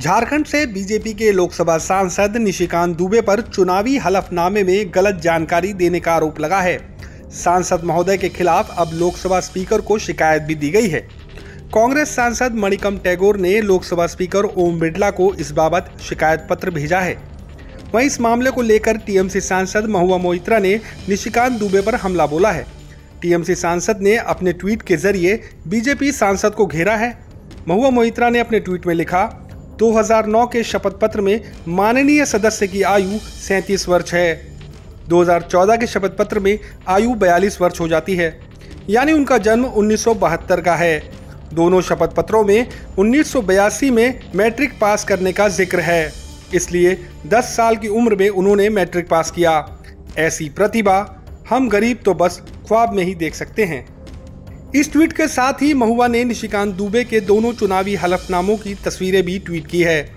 झारखंड से बीजेपी के लोकसभा सांसद निशिकांत दुबे पर चुनावी हलफनामे में गलत जानकारी देने का आरोप लगा है सांसद महोदय के खिलाफ अब लोकसभा स्पीकर को शिकायत भी दी गई है कांग्रेस सांसद मणिकम टैगोर ने लोकसभा स्पीकर ओम बिड़ला को इस बाबत शिकायत पत्र भेजा है वहीं इस मामले को लेकर टीएमसी सांसद महुआ मोइत्रा ने निशिकांत दुबे पर हमला बोला है टीएमसी सांसद ने अपने ट्वीट के जरिए बीजेपी सांसद को घेरा है महुआ मोइत्रा ने अपने ट्वीट में लिखा 2009 के शपथ पत्र में माननीय सदस्य की आयु सैंतीस वर्ष है 2014 के शपथ पत्र में आयु 42 वर्ष हो जाती है यानी उनका जन्म उन्नीस का है दोनों शपथ पत्रों में उन्नीस में मैट्रिक पास करने का जिक्र है इसलिए 10 साल की उम्र में उन्होंने मैट्रिक पास किया ऐसी प्रतिभा हम गरीब तो बस ख्वाब में ही देख सकते हैं इस ट्वीट के साथ ही महुआ ने निशिकांत दुबे के दोनों चुनावी हलफनामों की तस्वीरें भी ट्वीट की है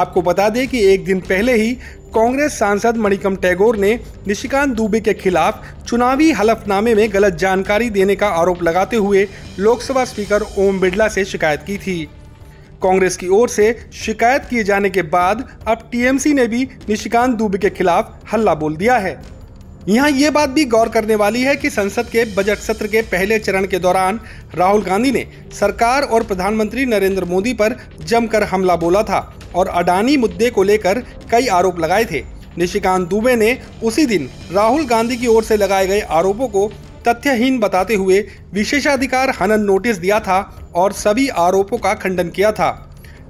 आपको बता दें कि एक दिन पहले ही कांग्रेस सांसद मणिकम टैगोर ने निशिकांत दुबे के खिलाफ चुनावी हलफनामे में गलत जानकारी देने का आरोप लगाते हुए लोकसभा स्पीकर ओम बिड़ला से शिकायत की थी कांग्रेस की ओर से शिकायत किए जाने के बाद अब टीएमसी ने भी निशिकांत दुबे के खिलाफ हल्ला बोल दिया है यहाँ ये बात भी गौर करने वाली है कि संसद के बजट सत्र के पहले चरण के दौरान राहुल गांधी ने सरकार और प्रधानमंत्री नरेंद्र मोदी पर जमकर हमला बोला था और अडानी मुद्दे को लेकर कई आरोप लगाए थे निशिकांत दुबे ने उसी दिन राहुल गांधी की ओर से लगाए गए आरोपों को तथ्यहीन बताते हुए विशेषाधिकार हनन नोटिस दिया था और सभी आरोपों का खंडन किया था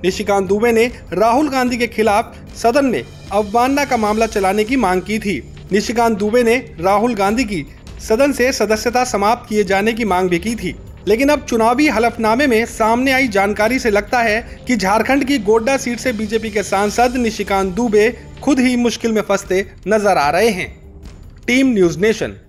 निशिकांत दुबे ने राहुल गांधी के खिलाफ सदन में अवमानना का मामला चलाने की मांग की थी निशिकांत दुबे ने राहुल गांधी की सदन से सदस्यता समाप्त किए जाने की मांग भी की थी लेकिन अब चुनावी हलफनामे में सामने आई जानकारी से लगता है कि झारखंड की गोड्डा सीट से बीजेपी के सांसद निशिकांत दुबे खुद ही मुश्किल में फंसते नजर आ रहे हैं टीम न्यूज नेशन